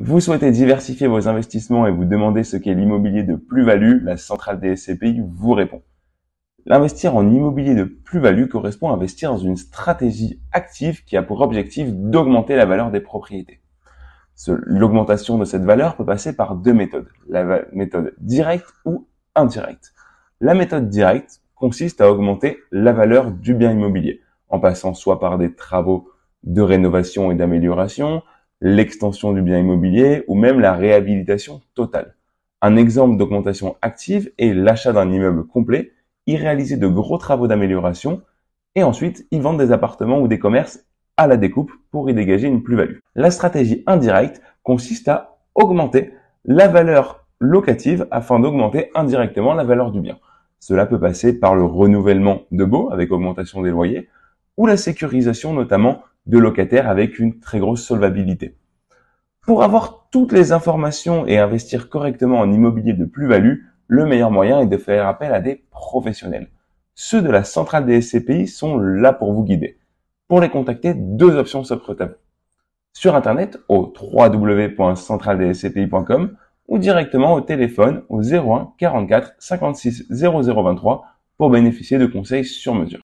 Vous souhaitez diversifier vos investissements et vous demandez ce qu'est l'immobilier de plus-value, la centrale des SCPI vous répond. L'investir en immobilier de plus-value correspond à investir dans une stratégie active qui a pour objectif d'augmenter la valeur des propriétés. L'augmentation de cette valeur peut passer par deux méthodes, la méthode directe ou indirecte. La méthode directe consiste à augmenter la valeur du bien immobilier, en passant soit par des travaux de rénovation et d'amélioration, l'extension du bien immobilier ou même la réhabilitation totale. Un exemple d'augmentation active est l'achat d'un immeuble complet, y réaliser de gros travaux d'amélioration et ensuite y vendre des appartements ou des commerces à la découpe pour y dégager une plus-value. La stratégie indirecte consiste à augmenter la valeur locative afin d'augmenter indirectement la valeur du bien. Cela peut passer par le renouvellement de baux avec augmentation des loyers ou la sécurisation notamment de locataires avec une très grosse solvabilité. Pour avoir toutes les informations et investir correctement en immobilier de plus-value, le meilleur moyen est de faire appel à des professionnels. Ceux de la centrale des SCPI sont là pour vous guider. Pour les contacter, deux options s'offrent à vous. Sur Internet, au www.centraldescpi.com ou directement au téléphone au 01 44 56 0023 pour bénéficier de conseils sur mesure.